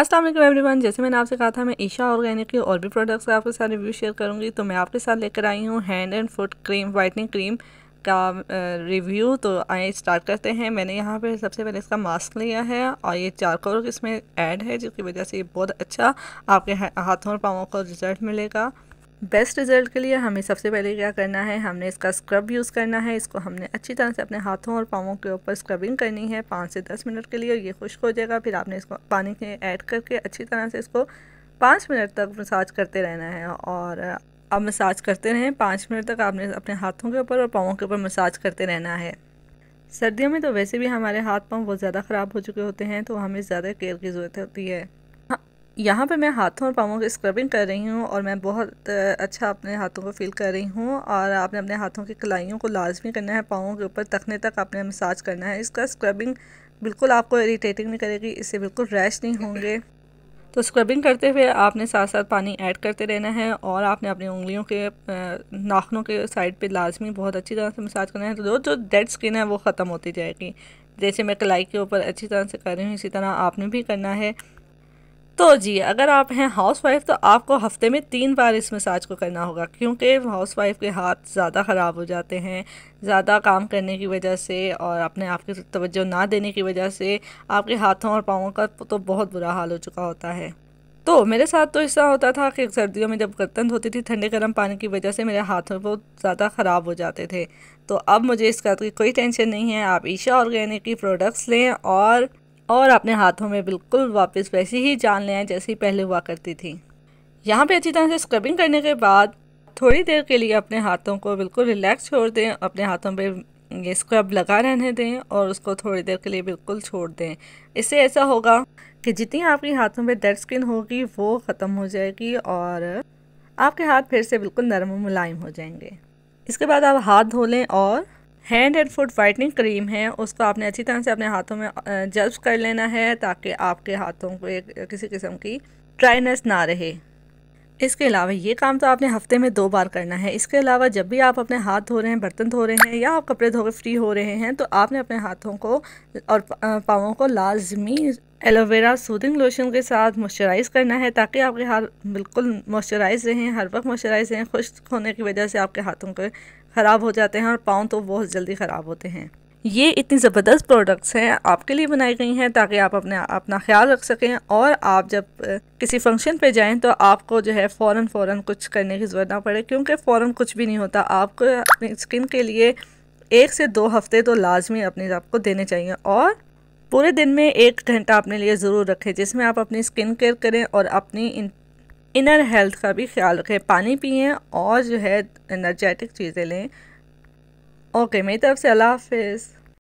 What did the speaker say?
अस्सलाम वालेकुम एवरीवन जैसे मैंने आपसे कहा था मैं ईशा ऑर्गेनिक के और भी प्रोडक्ट्स का आपके साथ रिव्यू शेयर करूँगी तो मैं आपके साथ लेकर आई हूँ hand and foot cream whitening cream का रिव्यू तो आए स्टार्ट करते हैं मैंने यहाँ पे सबसे पहले इसका मास्क लिया है और ये चारकोल इसमें ऐड है जिसकी वजह से ये बहुत अच्छा आपके हाथों और पाँवों को रिजल्ट मिलेगा बेस्ट रिज़ल्ट के लिए हमें सबसे पहले क्या करना है हमने इसका स्क्रब यूज़ करना है इसको हमने अच्छी तरह से अपने हाथों और पाँवों के ऊपर स्क्रबिंग करनी है पाँच से दस मिनट के लिए ये खुश्क हो जाएगा फिर आपने इसको पानी के ऐड करके अच्छी तरह से इसको पाँच मिनट तक मसाज करते रहना है और अब मसाज करते रहें पाँच मिनट तक आपने अपने हाथों के ऊपर और पाँवों के ऊपर मसाज करते रहना है सर्दियों में तो वैसे भी हमारे हाथ पाँव बहुत ज़्यादा ख़राब हो चुके होते हैं तो हमें ज़्यादा केयर की ज़रूरत होती है यहाँ पे मैं हाथों और पाँवों की स्क्रबिंग कर रही हूँ और मैं बहुत अच्छा अपने हाथों को फील कर रही हूँ और आपने अपने हाथों की कलाइयों को लाजमी करना है पाँवों के ऊपर तखने तक आपने मसाज करना है इसका स्क्रबिंग बिल्कुल आपको इरीटेटिंग नहीं करेगी इससे बिल्कुल रैश नहीं होंगे तो स्क्रबिंग करते हुए आपने साथ साथ पानी ऐड करते रहना है और आपने अपनी उंगलियों के नाखनों के साइड पे लाजमी बहुत अच्छी तरह से मसाज करना है तो जो डेड स्किन है वो ख़त्म होती जाएगी जैसे मैं कलाई के ऊपर अच्छी तरह से कर रही हूँ इसी तरह आपने भी करना है तो जी अगर आप हैं हाउस वाइफ तो आपको हफ्ते में तीन बार इस मसाज को करना होगा क्योंकि हाउस वाइफ के हाथ ज़्यादा ख़राब हो जाते हैं ज़्यादा काम करने की वजह से और अपने आप की तवज्जो ना देने की वजह से आपके हाथों और पाँवों का तो बहुत बुरा हाल हो चुका होता है तो मेरे साथ तो ऐसा होता था कि सर्दियों में जब बर्तन धोती थी ठंडे गर्म पानी की वजह से मेरे हाथों बहुत ज़्यादा ख़राब हो जाते थे तो अब मुझे इस बात की कोई टेंशन नहीं है आप ईशा ऑर्गेनिक की प्रोडक्ट्स लें और और अपने हाथों में बिल्कुल वापस वैसी ही जान ले आए जैसी पहले हुआ करती थी यहाँ पे अच्छी तरह से स्क्रबिंग करने के बाद थोड़ी देर के लिए अपने हाथों को बिल्कुल रिलैक्स छोड़ दें अपने हाथों पे ये स्क्रब लगा रहने दें और उसको थोड़ी देर के लिए बिल्कुल छोड़ दें इससे ऐसा होगा कि जितनी आपके हाथों पे डेड स्किन होगी वो ख़त्म हो जाएगी और आपके हाथ फिर से बिल्कुल नरम मुलायम हो जाएंगे इसके बाद आप हाथ धो लें और hand and foot whitening cream है उसको आपने अच्छी तरह से अपने हाथों में जब्स कर लेना है ताकि आपके हाथों को एक किसी किस्म की ड्राइनेस ना रहे इसके अलावा ये काम तो आपने हफ्ते में दो बार करना है इसके अलावा जब भी आप अपने हाथ धो रहे हैं बर्तन धो रहे हैं या आप कपड़े धोकर फ्री हो रहे हैं तो आपने अपने हाथों को और पाँवों को लाजमी एलोवेरा सूदिंग लोशन के साथ मॉइस्चराइज़ करना है ताकि आपके हाथ बिल्कुल मॉइस्चराइज रहें हर वक्त मॉइस्चराइज रहें खुश्क होने की वजह से आपके हाथों के ख़राब हो जाते हैं और पाँव तो बहुत जल्दी ख़राब होते हैं ये इतनी ज़बरदस्त प्रोडक्ट्स हैं आपके लिए बनाई गई हैं ताकि आप अपने अपना ख्याल रख सकें और आप जब किसी फंक्शन पे जाएं तो आपको जो है फ़ौर फ़ौर कुछ करने की ज़रूरत ना पड़े क्योंकि फ़ौर कुछ भी नहीं होता आपको अपनी स्किन के लिए एक से दो हफ्ते तो लाजमी अपने आपको देने चाहिए और पूरे दिन में एक घंटा अपने लिए ज़रूर रखें जिसमें आप अपनी स्किन केयर करें और अपनी इन इनर हेल्थ का भी ख्याल रखें पानी पिएँ और जो है एनर्जेटिक चीज़ें लें ओके मेरी तरफ से अल्लाह हाफिज़